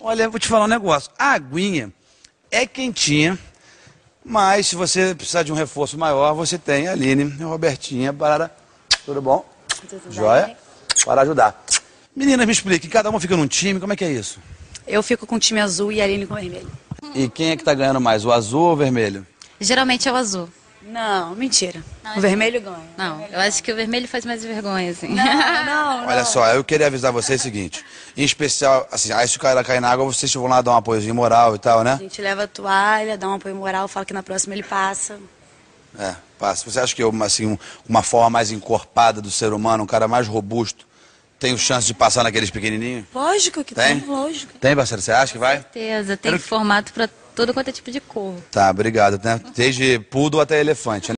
Olha, vou te falar um negócio. A aguinha é quentinha, mas se você precisar de um reforço maior, você tem a Aline e a Robertinha para... Tudo bom? Tudo Joia? Bem. Para ajudar. Meninas, me explique, cada uma fica num time, como é que é isso? Eu fico com o time azul e a Aline com o vermelho. E quem é que tá ganhando mais, o azul ou o vermelho? Geralmente é o azul. Não, mentira. Não, o vermelho ganha. Não, eu acho que o vermelho faz mais vergonha, assim. Não, não, não. Olha só, eu queria avisar vocês o seguinte. Em especial, assim, aí se o cara cair na água, vocês vão lá dar um apoiozinho moral e tal, né? A gente leva a toalha, dá um apoio moral, fala que na próxima ele passa. É, passa. Você acha que assim, uma forma mais encorpada do ser humano, um cara mais robusto, tem chance de passar naqueles pequenininhos? Lógico que tem, tem lógico. Tem, parceiro, você acha que vai? Com certeza, tem formato para todo quanto é tipo de cor. Tá, obrigado, né? Desde pudo até elefante. Né?